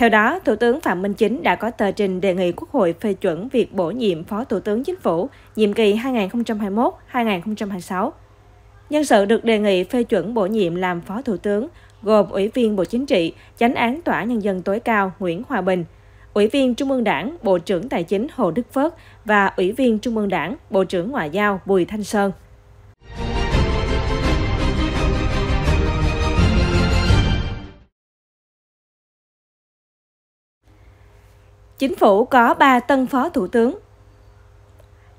Theo đó, Thủ tướng Phạm Minh Chính đã có tờ trình đề nghị Quốc hội phê chuẩn việc bổ nhiệm Phó Thủ tướng Chính phủ nhiệm kỳ 2021-2026. Nhân sự được đề nghị phê chuẩn bổ nhiệm làm Phó Thủ tướng gồm Ủy viên Bộ Chính trị, Chánh án Tòa Nhân dân tối cao Nguyễn Hòa Bình, Ủy viên Trung ương Đảng, Bộ trưởng Tài chính Hồ Đức Phước và Ủy viên Trung ương Đảng, Bộ trưởng Ngoại giao Bùi Thanh Sơn. chính phủ có 3 tân phó thủ tướng.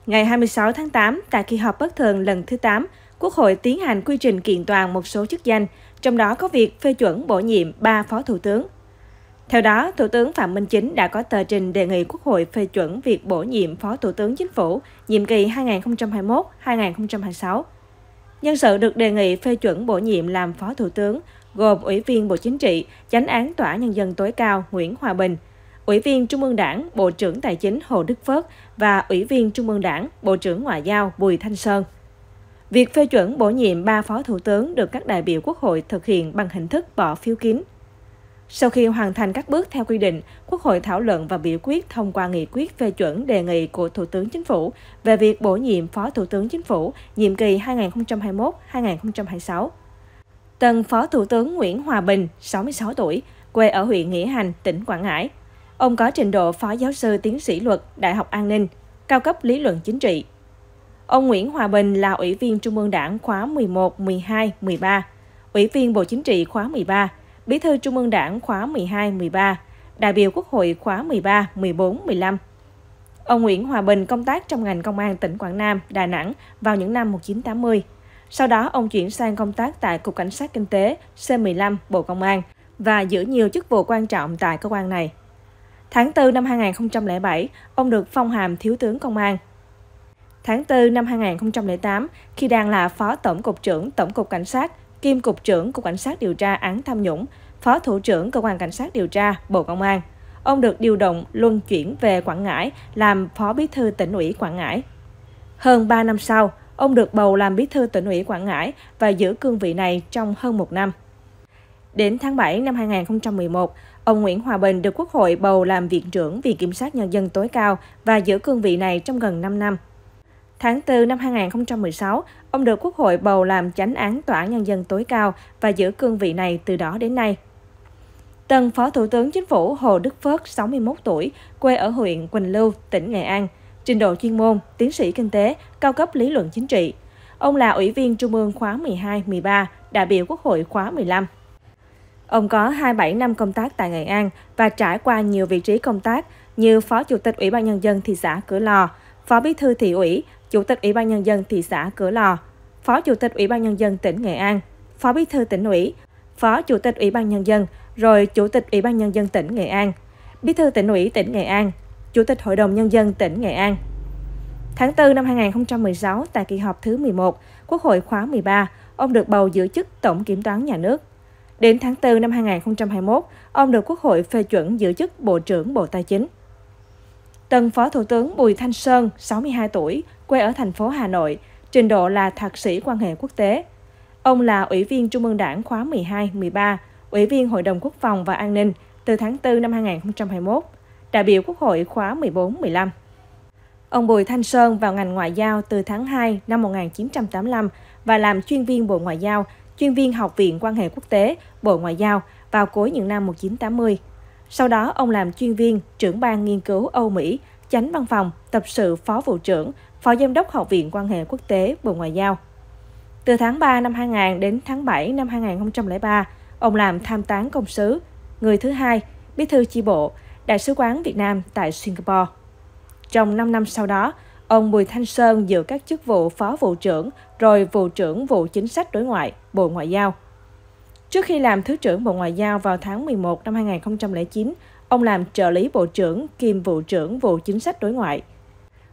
Ngày 26 tháng 8, tại kỳ họp bất thường lần thứ 8, Quốc hội tiến hành quy trình kiện toàn một số chức danh, trong đó có việc phê chuẩn bổ nhiệm 3 phó thủ tướng. Theo đó, Thủ tướng Phạm Minh Chính đã có tờ trình đề nghị Quốc hội phê chuẩn việc bổ nhiệm Phó Thủ tướng Chính phủ nhiệm kỳ 2021-2026. Nhân sự được đề nghị phê chuẩn bổ nhiệm làm Phó Thủ tướng gồm Ủy viên Bộ Chính trị, Chánh án Tòa Nhân dân tối cao Nguyễn Hòa Bình – Ủy viên Trung ương Đảng, Bộ trưởng Tài chính Hồ Đức Phước và Ủy viên Trung ương Đảng, Bộ trưởng Ngoại giao Bùi Thanh Sơn. Việc phê chuẩn bổ nhiệm ba phó thủ tướng được các đại biểu Quốc hội thực hiện bằng hình thức bỏ phiếu kín. Sau khi hoàn thành các bước theo quy định, Quốc hội thảo luận và biểu quyết thông qua nghị quyết phê chuẩn đề nghị của Thủ tướng Chính phủ về việc bổ nhiệm Phó Thủ tướng Chính phủ nhiệm kỳ 2021-2026. Tân Phó Thủ tướng Nguyễn Hòa Bình, 66 tuổi, quê ở huyện Nghĩa Hành, tỉnh Quảng Ngãi, Ông có trình độ phó giáo sư tiến sĩ luật, Đại học An ninh, cao cấp lý luận chính trị. Ông Nguyễn Hòa Bình là Ủy viên Trung ương Đảng khóa 11, 12, 13, Ủy viên Bộ Chính trị khóa 13, Bí thư Trung ương Đảng khóa 12, 13, đại biểu Quốc hội khóa 13, 14, 15. Ông Nguyễn Hòa Bình công tác trong ngành công an tỉnh Quảng Nam, Đà Nẵng vào những năm 1980. Sau đó, ông chuyển sang công tác tại Cục Cảnh sát Kinh tế C15 Bộ Công an và giữ nhiều chức vụ quan trọng tại cơ quan này. Tháng 4 năm 2007, ông được phong hàm Thiếu tướng Công an. Tháng 4 năm 2008, khi đang là Phó Tổng cục trưởng Tổng cục Cảnh sát, kiêm Cục trưởng Cục Cảnh sát điều tra án tham nhũng, Phó Thủ trưởng Cơ quan Cảnh sát điều tra Bộ Công an, ông được điều động luân chuyển về Quảng Ngãi làm Phó Bí thư tỉnh ủy Quảng Ngãi. Hơn 3 năm sau, ông được bầu làm Bí thư tỉnh ủy Quảng Ngãi và giữ cương vị này trong hơn một năm. Đến tháng 7 năm 2011, Ông Nguyễn Hòa Bình được Quốc hội bầu làm Viện trưởng Viện Kiểm sát Nhân dân tối cao và giữ cương vị này trong gần 5 năm. Tháng 4 năm 2016, ông được Quốc hội bầu làm chánh án Tòa án Nhân dân tối cao và giữ cương vị này từ đó đến nay. Tân Phó Thủ tướng Chính phủ Hồ Đức Phước, 61 tuổi, quê ở huyện Quỳnh Lưu, tỉnh Nghệ An, trình độ chuyên môn, tiến sĩ kinh tế, cao cấp lý luận chính trị. Ông là Ủy viên Trung ương khóa 12-13, đại biểu Quốc hội khóa 15. Ông có 27 năm công tác tại Nghệ An và trải qua nhiều vị trí công tác như Phó Chủ tịch Ủy ban Nhân dân thị xã Cửa Lò, Phó Bí thư thị ủy, Chủ tịch Ủy ban Nhân dân thị xã Cửa Lò, Phó Chủ tịch Ủy ban Nhân dân tỉnh Nghệ An, Phó Bí thư tỉnh ủy, Phó Chủ tịch Ủy ban Nhân dân, rồi Chủ tịch Ủy ban Nhân dân tỉnh Nghệ An, Bí thư tỉnh ủy tỉnh Nghệ An, Chủ tịch Hội đồng Nhân dân tỉnh Nghệ An. Tháng 4 năm 2016, tại kỳ họp thứ 11, Quốc hội khóa 13, ông được bầu giữ chức Tổng Kiểm toán Nhà nước. Đến tháng 4 năm 2021, ông được Quốc hội phê chuẩn giữ chức Bộ trưởng Bộ Tài chính. Tân Phó Thủ tướng Bùi Thanh Sơn, 62 tuổi, quê ở thành phố Hà Nội, trình độ là thạc sĩ quan hệ quốc tế. Ông là Ủy viên Trung ương Đảng khóa 12-13, Ủy viên Hội đồng Quốc phòng và An ninh từ tháng 4 năm 2021, đại biểu Quốc hội khóa 14-15. Ông Bùi Thanh Sơn vào ngành ngoại giao từ tháng 2 năm 1985 và làm chuyên viên Bộ Ngoại giao – chuyên viên Học viện Quan hệ Quốc tế, Bộ Ngoại giao vào cuối những năm 1980. Sau đó, ông làm chuyên viên, trưởng ban nghiên cứu Âu Mỹ, chánh văn phòng, tập sự phó vụ trưởng, phó giám đốc Học viện Quan hệ Quốc tế, Bộ Ngoại giao. Từ tháng 3 năm 2000 đến tháng 7 năm 2003, ông làm tham tán công sứ, người thứ hai, bí thư chi bộ, Đại sứ quán Việt Nam tại Singapore. Trong 5 năm sau đó, ông Bùi Thanh Sơn giữ các chức vụ Phó Vụ trưởng, rồi vụ trưởng vụ chính sách đối ngoại, Bộ Ngoại giao. Trước khi làm Thứ trưởng Bộ Ngoại giao vào tháng 11 năm 2009, ông làm trợ lý Bộ trưởng kiêm Vụ trưởng Vụ Chính sách Đối ngoại.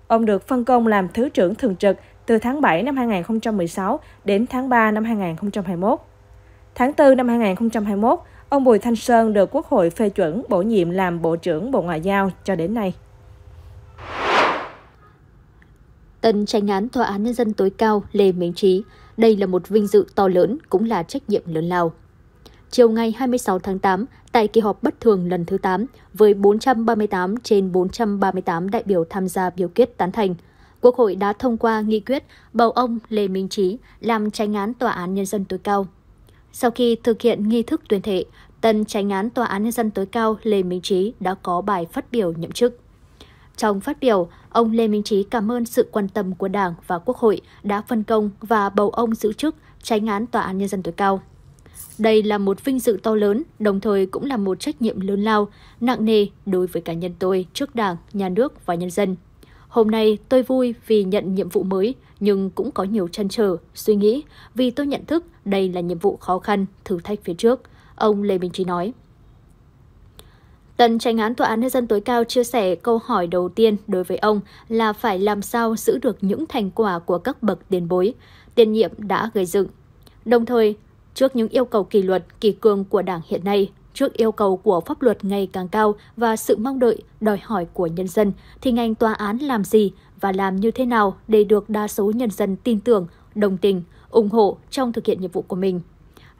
Ông được phân công làm Thứ trưởng thường trực từ tháng 7 năm 2016 đến tháng 3 năm 2021. Tháng 4 năm 2021, ông Bùi Thanh Sơn được Quốc hội phê chuẩn bổ nhiệm làm Bộ trưởng Bộ Ngoại giao cho đến nay. Tân tranh án Tòa án Nhân dân tối cao Lê Minh Trí. Đây là một vinh dự to lớn, cũng là trách nhiệm lớn lao. Chiều ngày 26 tháng 8, tại kỳ họp bất thường lần thứ 8, với 438 trên 438 đại biểu tham gia biểu quyết tán thành, Quốc hội đã thông qua nghị quyết bầu ông Lê Minh Trí làm tranh án Tòa án Nhân dân tối cao. Sau khi thực hiện nghi thức tuyên thệ, tân tranh án Tòa án Nhân dân tối cao Lê Minh Trí đã có bài phát biểu nhậm chức. Trong phát biểu, ông Lê Minh Trí cảm ơn sự quan tâm của Đảng và Quốc hội đã phân công và bầu ông giữ chức tránh án Tòa án Nhân dân tối cao. Đây là một vinh dự to lớn, đồng thời cũng là một trách nhiệm lớn lao, nặng nề đối với cá nhân tôi trước Đảng, Nhà nước và nhân dân. Hôm nay tôi vui vì nhận nhiệm vụ mới, nhưng cũng có nhiều trăn trở, suy nghĩ vì tôi nhận thức đây là nhiệm vụ khó khăn, thử thách phía trước, ông Lê Minh Trí nói. Tân tranh án Tòa án Nhân dân tối cao chia sẻ câu hỏi đầu tiên đối với ông là phải làm sao giữ được những thành quả của các bậc tiền bối, tiền nhiệm đã gây dựng. Đồng thời, trước những yêu cầu kỷ luật, kỳ cương của Đảng hiện nay, trước yêu cầu của pháp luật ngày càng cao và sự mong đợi, đòi hỏi của nhân dân, thì ngành tòa án làm gì và làm như thế nào để được đa số nhân dân tin tưởng, đồng tình, ủng hộ trong thực hiện nhiệm vụ của mình.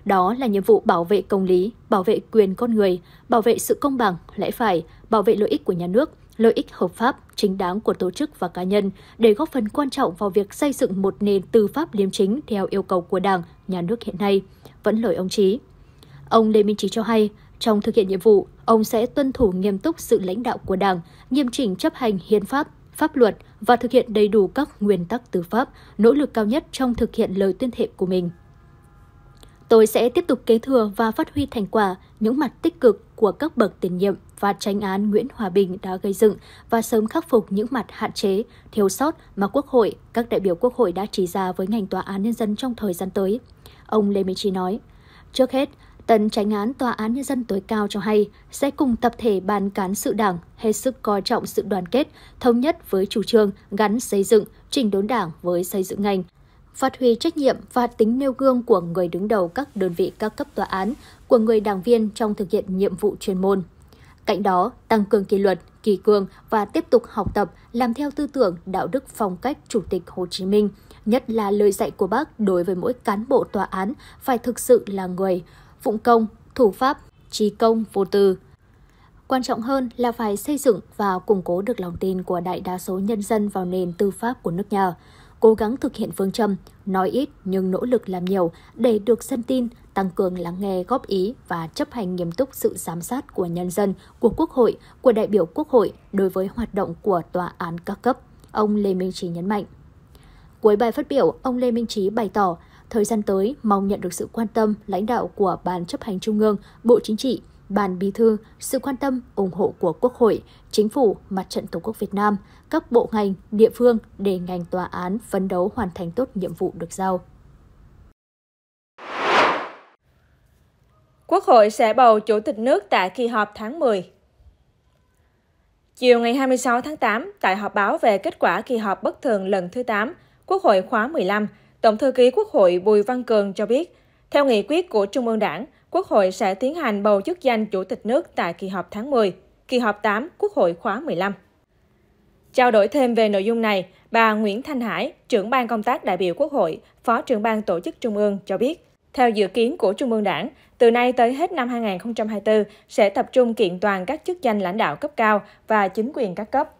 Đó là nhiệm vụ bảo vệ công lý, bảo vệ quyền con người, bảo vệ sự công bằng, lẽ phải, bảo vệ lợi ích của nhà nước, lợi ích hợp pháp, chính đáng của tổ chức và cá nhân để góp phần quan trọng vào việc xây dựng một nền tư pháp liêm chính theo yêu cầu của Đảng, nhà nước hiện nay, vẫn lời ông chí, Ông Lê Minh Trí cho hay, trong thực hiện nhiệm vụ, ông sẽ tuân thủ nghiêm túc sự lãnh đạo của Đảng, nghiêm chỉnh chấp hành hiến pháp, pháp luật và thực hiện đầy đủ các nguyên tắc tư pháp, nỗ lực cao nhất trong thực hiện lời tuyên thệ của mình. Tôi sẽ tiếp tục kế thừa và phát huy thành quả những mặt tích cực của các bậc tiền nhiệm và tranh án Nguyễn Hòa Bình đã gây dựng và sớm khắc phục những mặt hạn chế, thiếu sót mà Quốc hội, các đại biểu Quốc hội đã chỉ ra với ngành tòa án nhân dân trong thời gian tới. Ông Lê Minh Trí nói, trước hết, Tần tránh án Tòa án Nhân dân tối cao cho hay sẽ cùng tập thể ban cán sự đảng hết sức coi trọng sự đoàn kết, thống nhất với chủ trương gắn xây dựng, chỉnh đốn đảng với xây dựng ngành, phát huy trách nhiệm và tính nêu gương của người đứng đầu các đơn vị các cấp tòa án, của người đảng viên trong thực hiện nhiệm vụ chuyên môn. Cạnh đó, tăng cường kỷ luật, kỳ cương và tiếp tục học tập, làm theo tư tưởng, đạo đức phong cách Chủ tịch Hồ Chí Minh, nhất là lời dạy của bác đối với mỗi cán bộ tòa án phải thực sự là người, phụng công, thủ pháp, trí công, vô tư. Quan trọng hơn là phải xây dựng và củng cố được lòng tin của đại đa số nhân dân vào nền tư pháp của nước nhà cố gắng thực hiện phương châm nói ít nhưng nỗ lực làm nhiều để được dân tin, tăng cường lắng nghe góp ý và chấp hành nghiêm túc sự giám sát của nhân dân, của Quốc hội, của đại biểu Quốc hội đối với hoạt động của tòa án các cấp, ông Lê Minh Trí nhấn mạnh. Cuối bài phát biểu, ông Lê Minh Trí bày tỏ, thời gian tới mong nhận được sự quan tâm lãnh đạo của Ban chấp hành Trung ương, Bộ Chính trị, Ban Bí thư, sự quan tâm, ủng hộ của Quốc hội, Chính phủ, Mặt trận Tổ quốc Việt Nam, các bộ ngành, địa phương để ngành tòa án phấn đấu hoàn thành tốt nhiệm vụ được giao. Quốc hội sẽ bầu Chủ tịch nước tại kỳ họp tháng 10. Chiều ngày 26 tháng 8, tại họp báo về kết quả kỳ họp bất thường lần thứ 8, Quốc hội khóa 15, Tổng thư ký Quốc hội Bùi Văn Cường cho biết, theo nghị quyết của Trung ương Đảng, Quốc hội sẽ tiến hành bầu chức danh Chủ tịch nước tại kỳ họp tháng 10, kỳ họp 8 Quốc hội khóa 15. Trao đổi thêm về nội dung này, bà Nguyễn Thanh Hải, trưởng ban công tác đại biểu Quốc hội, phó trưởng ban tổ chức Trung ương cho biết, theo dự kiến của Trung ương Đảng, từ nay tới hết năm 2024 sẽ tập trung kiện toàn các chức danh lãnh đạo cấp cao và chính quyền các cấp.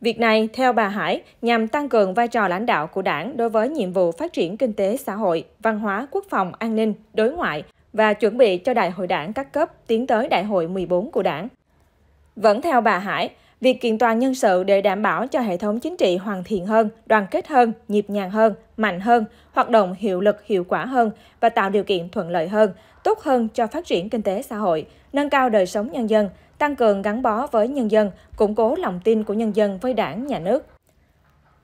Việc này, theo bà Hải, nhằm tăng cường vai trò lãnh đạo của đảng đối với nhiệm vụ phát triển kinh tế xã hội, văn hóa, quốc phòng, an ninh, đối ngoại, và chuẩn bị cho đại hội đảng các cấp tiến tới đại hội 14 của đảng. Vẫn theo bà Hải, việc kiện toàn nhân sự để đảm bảo cho hệ thống chính trị hoàn thiện hơn, đoàn kết hơn, nhịp nhàng hơn, mạnh hơn, hoạt động hiệu lực hiệu quả hơn và tạo điều kiện thuận lợi hơn, tốt hơn cho phát triển kinh tế xã hội, nâng cao đời sống nhân dân, tăng cường gắn bó với nhân dân, củng cố lòng tin của nhân dân với đảng, nhà nước.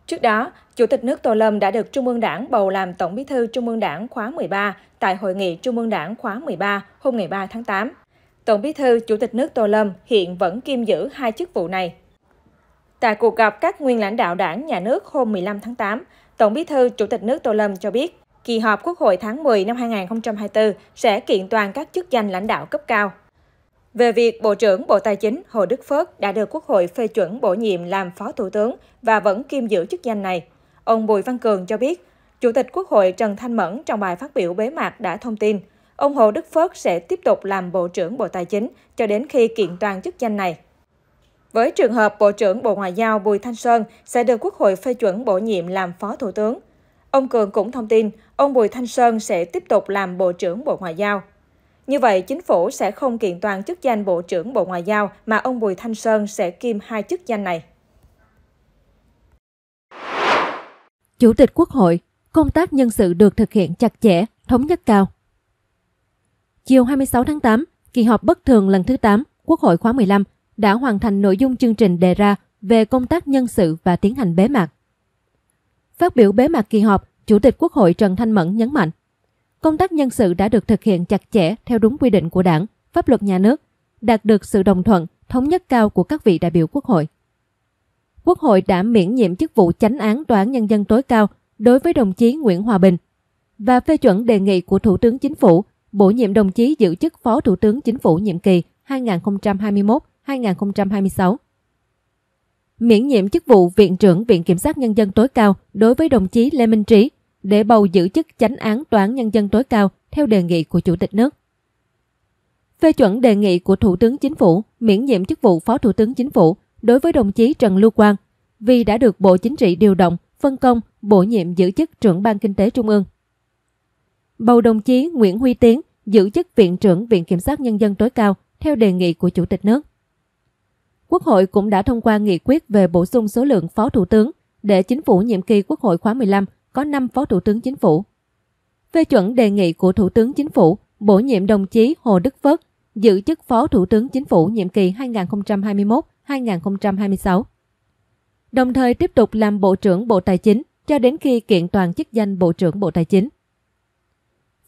Trước đó, Chủ tịch nước Tô Lâm đã được Trung ương Đảng bầu làm Tổng Bí thư Trung ương Đảng khóa 13 tại Hội nghị Trung ương Đảng khóa 13 hôm ngày 3 tháng 8. Tổng Bí thư Chủ tịch nước Tô Lâm hiện vẫn kiêm giữ hai chức vụ này. Tại cuộc gặp các nguyên lãnh đạo đảng, nhà nước hôm 15 tháng 8, Tổng Bí thư Chủ tịch nước Tô Lâm cho biết, kỳ họp Quốc hội tháng 10 năm 2024 sẽ kiện toàn các chức danh lãnh đạo cấp cao. Về việc Bộ trưởng Bộ Tài chính Hồ Đức Phước đã được Quốc hội phê chuẩn bổ nhiệm làm Phó Thủ tướng và vẫn kiêm giữ chức danh này, ông Bùi Văn Cường cho biết, Chủ tịch Quốc hội Trần Thanh Mẫn trong bài phát biểu bế mạc đã thông tin, ông Hồ Đức Phước sẽ tiếp tục làm Bộ trưởng Bộ Tài chính cho đến khi kiện toàn chức danh này. Với trường hợp Bộ trưởng Bộ Ngoại giao Bùi Thanh Sơn sẽ được Quốc hội phê chuẩn bổ nhiệm làm Phó Thủ tướng. Ông Cường cũng thông tin, ông Bùi Thanh Sơn sẽ tiếp tục làm Bộ trưởng Bộ Ngoại giao. Như vậy, chính phủ sẽ không kiện toàn chức danh Bộ trưởng Bộ Ngoại giao mà ông Bùi Thanh Sơn sẽ kiêm hai chức danh này. Chủ tịch Quốc hội, công tác nhân sự được thực hiện chặt chẽ, thống nhất cao. Chiều 26 tháng 8, kỳ họp bất thường lần thứ 8, Quốc hội khóa 15 đã hoàn thành nội dung chương trình đề ra về công tác nhân sự và tiến hành bế mạc. Phát biểu bế mạc kỳ họp, Chủ tịch Quốc hội Trần Thanh Mẫn nhấn mạnh, Công tác nhân sự đã được thực hiện chặt chẽ theo đúng quy định của đảng, pháp luật nhà nước, đạt được sự đồng thuận, thống nhất cao của các vị đại biểu Quốc hội. Quốc hội đã miễn nhiệm chức vụ chánh án Tòa án Nhân dân tối cao đối với đồng chí Nguyễn Hòa Bình và phê chuẩn đề nghị của Thủ tướng Chính phủ bổ nhiệm đồng chí giữ chức Phó Thủ tướng Chính phủ nhiệm kỳ 2021-2026. Miễn nhiệm chức vụ Viện trưởng Viện Kiểm sát Nhân dân tối cao đối với đồng chí Lê Minh Trí, để bầu giữ chức chánh án tòa án nhân dân tối cao theo đề nghị của Chủ tịch nước. Phê chuẩn đề nghị của Thủ tướng Chính phủ miễn nhiệm chức vụ Phó Thủ tướng Chính phủ đối với đồng chí Trần Lưu Quang vì đã được Bộ Chính trị điều động, phân công, bổ nhiệm giữ chức trưởng Ban Kinh tế Trung ương. Bầu đồng chí Nguyễn Huy Tiến giữ chức Viện trưởng Viện Kiểm sát Nhân dân tối cao theo đề nghị của Chủ tịch nước. Quốc hội cũng đã thông qua nghị quyết về bổ sung số lượng phó thủ tướng để chính phủ nhiệm kỳ Quốc hội khóa 15 có 5 Phó Thủ tướng Chính phủ. Phê chuẩn đề nghị của Thủ tướng Chính phủ bổ nhiệm đồng chí Hồ Đức Phất giữ chức Phó Thủ tướng Chính phủ nhiệm kỳ 2021-2026. Đồng thời tiếp tục làm Bộ trưởng Bộ Tài chính cho đến khi kiện toàn chức danh Bộ trưởng Bộ Tài chính.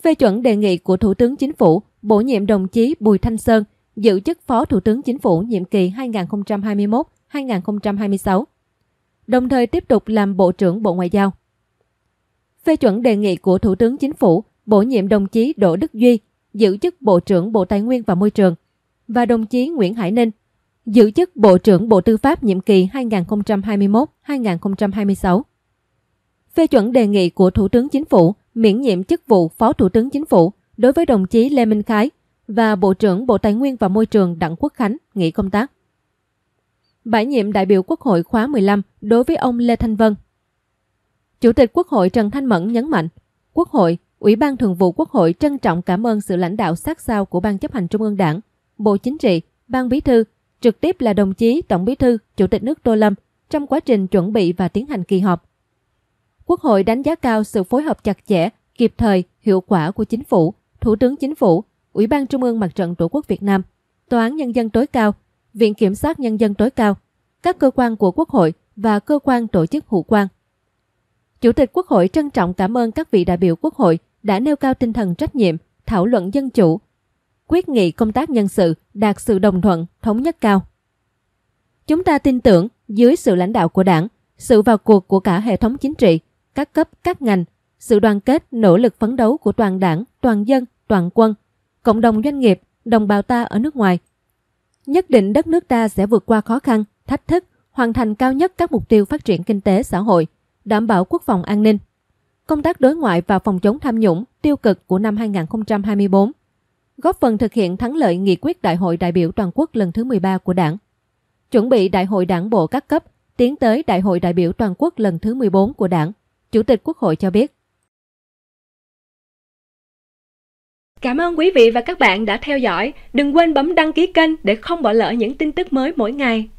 Phê chuẩn đề nghị của Thủ tướng Chính phủ bổ nhiệm đồng chí Bùi Thanh Sơn giữ chức Phó Thủ tướng Chính phủ nhiệm kỳ 2021-2026, đồng thời tiếp tục làm Bộ trưởng Bộ Ngoại giao phê chuẩn đề nghị của Thủ tướng Chính phủ bổ nhiệm đồng chí Đỗ Đức Duy giữ chức Bộ trưởng Bộ Tài nguyên và Môi trường và đồng chí Nguyễn Hải Ninh giữ chức Bộ trưởng Bộ Tư pháp nhiệm kỳ 2021-2026. Phê chuẩn đề nghị của Thủ tướng Chính phủ miễn nhiệm chức vụ Phó Thủ tướng Chính phủ đối với đồng chí Lê Minh Khái và Bộ trưởng Bộ Tài nguyên và Môi trường Đặng Quốc Khánh nghỉ công tác. Bãi nhiệm đại biểu Quốc hội khóa 15 đối với ông Lê Thanh Vân Chủ tịch Quốc hội Trần Thanh Mẫn nhấn mạnh, Quốc hội, Ủy ban Thường vụ Quốc hội trân trọng cảm ơn sự lãnh đạo sát sao của Ban chấp hành Trung ương Đảng, Bộ Chính trị, Ban Bí thư, trực tiếp là đồng chí Tổng Bí thư, Chủ tịch nước Tô Lâm trong quá trình chuẩn bị và tiến hành kỳ họp. Quốc hội đánh giá cao sự phối hợp chặt chẽ, kịp thời, hiệu quả của chính phủ, Thủ tướng Chính phủ, Ủy ban Trung ương Mặt trận Tổ quốc Việt Nam, Tòa án Nhân dân tối cao, Viện Kiểm sát Nhân dân tối cao, các cơ quan của Quốc hội và cơ quan tổ chức hữu quan. Chủ tịch Quốc hội trân trọng cảm ơn các vị đại biểu Quốc hội đã nêu cao tinh thần trách nhiệm, thảo luận dân chủ, quyết nghị công tác nhân sự đạt sự đồng thuận, thống nhất cao. Chúng ta tin tưởng dưới sự lãnh đạo của đảng, sự vào cuộc của cả hệ thống chính trị, các cấp, các ngành, sự đoàn kết, nỗ lực phấn đấu của toàn đảng, toàn dân, toàn quân, cộng đồng doanh nghiệp, đồng bào ta ở nước ngoài. Nhất định đất nước ta sẽ vượt qua khó khăn, thách thức, hoàn thành cao nhất các mục tiêu phát triển kinh tế xã hội – đảm bảo quốc phòng an ninh, công tác đối ngoại và phòng chống tham nhũng tiêu cực của năm 2024, góp phần thực hiện thắng lợi nghị quyết Đại hội đại biểu toàn quốc lần thứ 13 của Đảng, chuẩn bị Đại hội Đảng bộ các cấp tiến tới Đại hội đại biểu toàn quốc lần thứ 14 của Đảng, Chủ tịch Quốc hội cho biết. Cảm ơn quý vị và các bạn đã theo dõi. Đừng quên bấm đăng ký kênh để không bỏ lỡ những tin tức mới mỗi ngày.